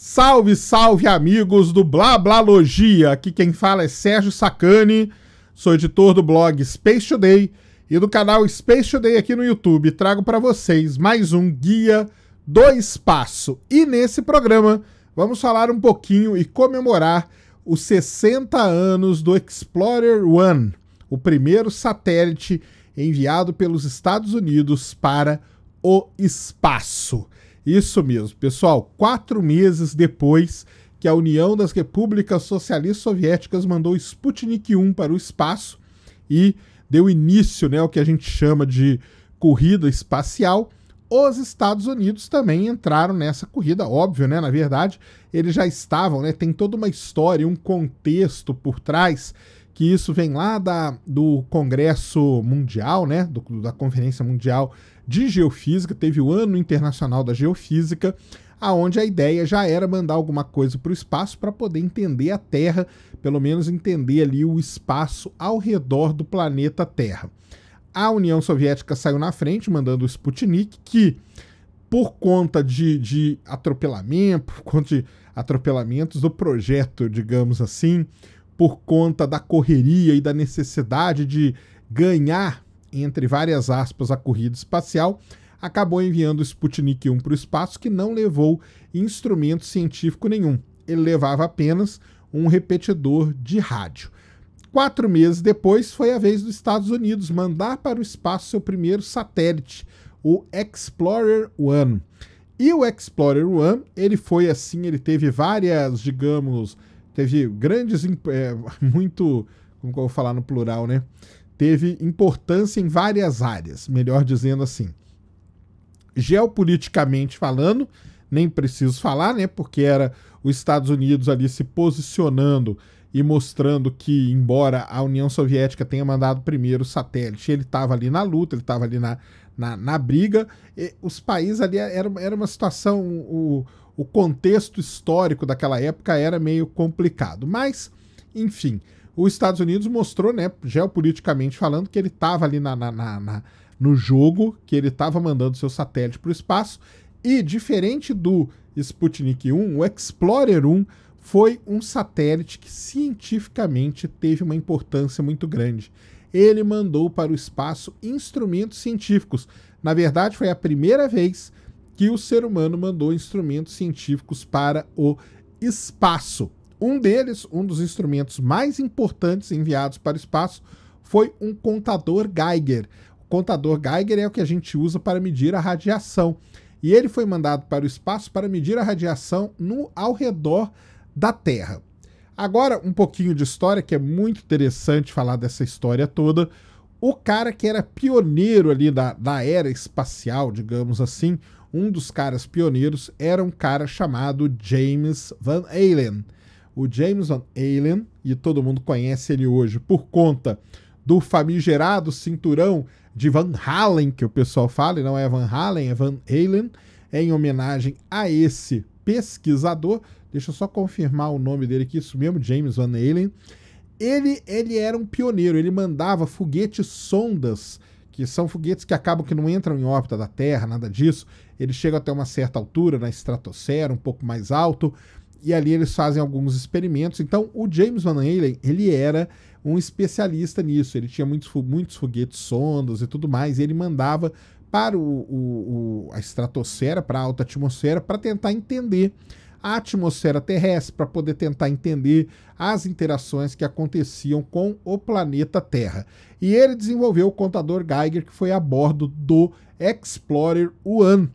Salve, salve amigos do Blá Blá Logia. Aqui quem fala é Sérgio Sacani, sou editor do blog Space Today e do canal Space Today aqui no YouTube. Trago para vocês mais um guia do espaço. E nesse programa vamos falar um pouquinho e comemorar os 60 anos do Explorer One, o primeiro satélite enviado pelos Estados Unidos para o espaço. Isso mesmo, pessoal. Quatro meses depois que a União das Repúblicas Socialistas Soviéticas mandou Sputnik 1 para o espaço e deu início né, ao que a gente chama de corrida espacial, os Estados Unidos também entraram nessa corrida, óbvio, né? Na verdade, eles já estavam, né? Tem toda uma história, um contexto por trás que isso vem lá da, do Congresso Mundial, né, do, da Conferência Mundial de Geofísica, teve o Ano Internacional da Geofísica, aonde a ideia já era mandar alguma coisa para o espaço para poder entender a Terra, pelo menos entender ali o espaço ao redor do planeta Terra. A União Soviética saiu na frente, mandando o Sputnik, que por conta de, de atropelamento, por conta de atropelamentos do projeto, digamos assim, por conta da correria e da necessidade de ganhar, entre várias aspas, a corrida espacial, acabou enviando o Sputnik 1 para o espaço, que não levou instrumento científico nenhum. Ele levava apenas um repetidor de rádio. Quatro meses depois, foi a vez dos Estados Unidos mandar para o espaço seu primeiro satélite, o Explorer One. E o Explorer One, ele foi assim, ele teve várias, digamos, teve grandes, é, muito, como que eu vou falar no plural, né? Teve importância em várias áreas, melhor dizendo assim. Geopoliticamente falando, nem preciso falar, né? Porque era os Estados Unidos ali se posicionando e mostrando que, embora a União Soviética tenha mandado primeiro o satélite, ele estava ali na luta, ele estava ali na, na, na briga. E os países ali era, era uma situação. O, o contexto histórico daquela época era meio complicado. Mas, enfim, os Estados Unidos mostrou, né, geopoliticamente falando, que ele estava ali na, na, na, na, no jogo, que ele estava mandando seu satélite para o espaço. E, diferente do Sputnik 1, o Explorer 1 foi um satélite que cientificamente teve uma importância muito grande. Ele mandou para o espaço instrumentos científicos. Na verdade, foi a primeira vez que o ser humano mandou instrumentos científicos para o espaço. Um deles, um dos instrumentos mais importantes enviados para o espaço, foi um contador Geiger. O contador Geiger é o que a gente usa para medir a radiação. E ele foi mandado para o espaço para medir a radiação no ao redor da Terra. Agora, um pouquinho de história, que é muito interessante falar dessa história toda. O cara que era pioneiro ali da, da era espacial, digamos assim, um dos caras pioneiros era um cara chamado James Van Allen. O James Van Allen, e todo mundo conhece ele hoje por conta do famigerado cinturão de Van Halen, que o pessoal fala, e não é Van Halen, é Van Halen, em homenagem a esse pesquisador. Deixa eu só confirmar o nome dele aqui, isso mesmo, James Van Halen. Ele, ele era um pioneiro, ele mandava foguetes sondas, que são foguetes que acabam que não entram em órbita da Terra, nada disso. Eles chegam até uma certa altura, na estratosfera, um pouco mais alto, e ali eles fazem alguns experimentos. Então, o James Van Allen, ele era um especialista nisso. Ele tinha muitos, muitos foguetes sondas e tudo mais, e ele mandava para o, o, o a estratosfera, para a alta atmosfera, para tentar entender a atmosfera terrestre, para poder tentar entender as interações que aconteciam com o planeta Terra. E ele desenvolveu o contador Geiger, que foi a bordo do Explorer One,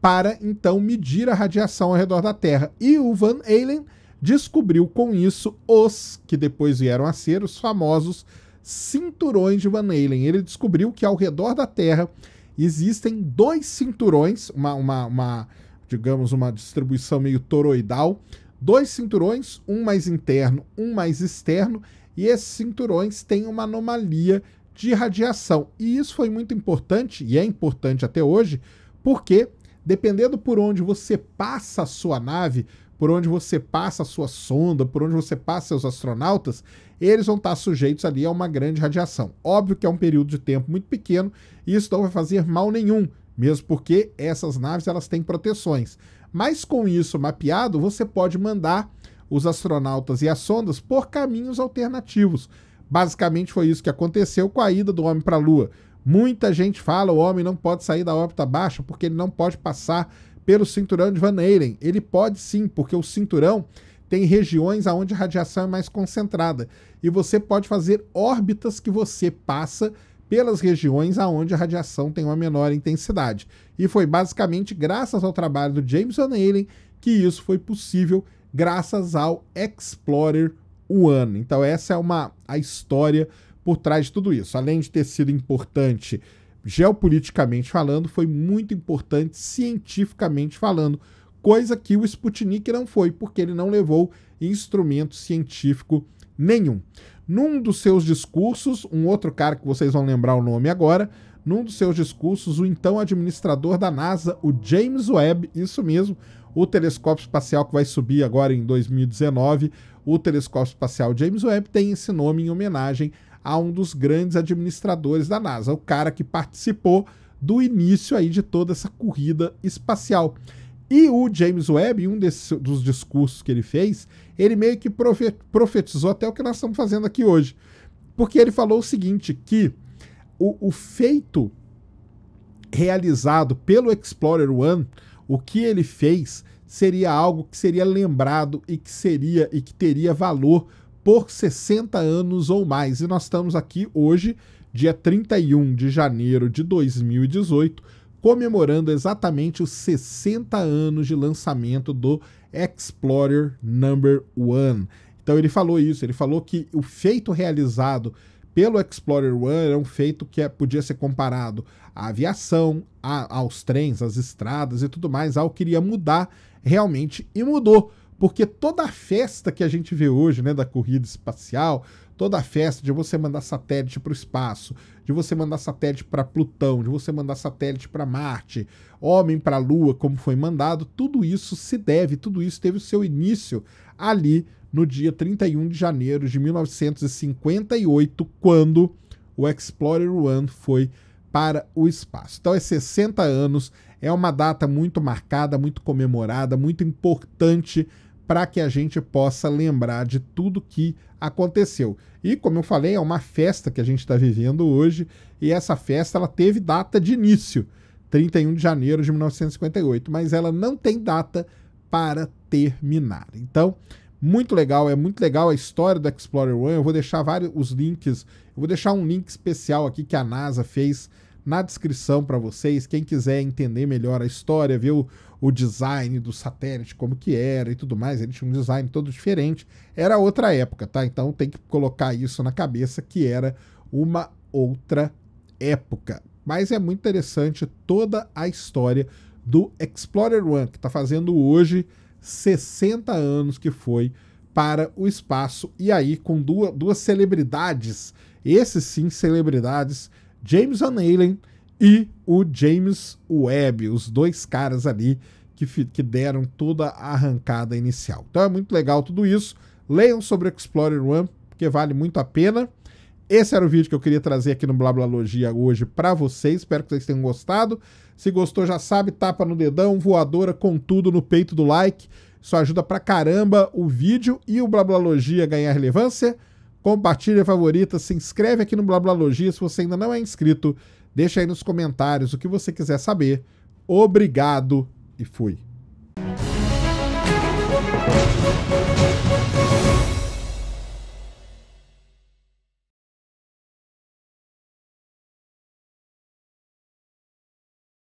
para então medir a radiação ao redor da Terra. E o Van Allen descobriu com isso os que depois vieram a ser os famosos cinturões de Van Allen. Ele descobriu que ao redor da Terra existem dois cinturões, uma, uma, uma digamos, uma distribuição meio toroidal, dois cinturões, um mais interno, um mais externo, e esses cinturões têm uma anomalia de radiação. E isso foi muito importante, e é importante até hoje, porque dependendo por onde você passa a sua nave, por onde você passa a sua sonda, por onde você passa seus astronautas, eles vão estar sujeitos ali a uma grande radiação. Óbvio que é um período de tempo muito pequeno e isso não vai fazer mal nenhum, mesmo porque essas naves elas têm proteções. Mas com isso mapeado, você pode mandar os astronautas e as sondas por caminhos alternativos. Basicamente foi isso que aconteceu com a ida do homem para a Lua. Muita gente fala o homem não pode sair da órbita baixa porque ele não pode passar pelo cinturão de Van Allen. Ele pode sim, porque o cinturão tem regiões onde a radiação é mais concentrada. E você pode fazer órbitas que você passa pelas regiões aonde a radiação tem uma menor intensidade. E foi basicamente graças ao trabalho do James Van Allen que isso foi possível graças ao Explorer One. Então essa é uma a história por trás de tudo isso. Além de ter sido importante geopoliticamente falando, foi muito importante cientificamente falando, coisa que o Sputnik não foi, porque ele não levou instrumento científico nenhum. Num dos seus discursos, um outro cara que vocês vão lembrar o nome agora, num dos seus discursos, o então administrador da NASA, o James Webb, isso mesmo, o telescópio espacial que vai subir agora em 2019, o telescópio espacial James Webb tem esse nome em homenagem a um dos grandes administradores da NASA, o cara que participou do início aí de toda essa corrida espacial. E o James Webb, em um desses dos discursos que ele fez, ele meio que profetizou até o que nós estamos fazendo aqui hoje. Porque ele falou o seguinte, que o, o feito realizado pelo Explorer One, o que ele fez seria algo que seria lembrado e que seria e que teria valor por 60 anos ou mais. E nós estamos aqui hoje, dia 31 de janeiro de 2018, comemorando exatamente os 60 anos de lançamento do Explorer Number One. Então ele falou isso, ele falou que o feito realizado pelo Explorer One era é um feito que é, podia ser comparado à aviação, a, aos trens, às estradas e tudo mais, algo que iria mudar realmente e mudou porque toda a festa que a gente vê hoje, né, da corrida espacial, toda a festa de você mandar satélite para o espaço, de você mandar satélite para Plutão, de você mandar satélite para Marte, homem para a Lua, como foi mandado, tudo isso se deve, tudo isso teve o seu início ali no dia 31 de janeiro de 1958, quando o Explorer One foi para o espaço. Então é 60 anos, é uma data muito marcada, muito comemorada, muito importante para que a gente possa lembrar de tudo que aconteceu. E como eu falei, é uma festa que a gente está vivendo hoje e essa festa ela teve data de início, 31 de janeiro de 1958, mas ela não tem data para terminar. Então, muito legal, é muito legal a história do Explorer One. Eu vou deixar vários os links, eu vou deixar um link especial aqui que a NASA fez na descrição para vocês, quem quiser entender melhor a história, ver o, o, design do satélite, como que era e tudo mais, ele tinha um design todo diferente, era outra época, tá? Então tem que colocar isso na cabeça que era uma outra época. Mas é muito interessante toda a história do Explorer One, que está fazendo hoje 60 anos que foi para o espaço, e aí com duas, duas celebridades, esses sim celebridades James Van Halen e o James Webb, os dois caras ali que, que deram toda a arrancada inicial. Então é muito legal tudo isso. Leiam sobre o Explorer One, porque vale muito a pena. Esse era o vídeo que eu queria trazer aqui no Blablalogia hoje para vocês. Espero que vocês tenham gostado. Se gostou, já sabe, tapa no dedão, voadora com tudo no peito do like. Isso ajuda pra caramba o vídeo e o Blablalogia ganhar relevância compartilha, favorita, se inscreve aqui no Blablalogia se você ainda não é inscrito. Deixa aí nos comentários o que você quiser saber. Obrigado e fui.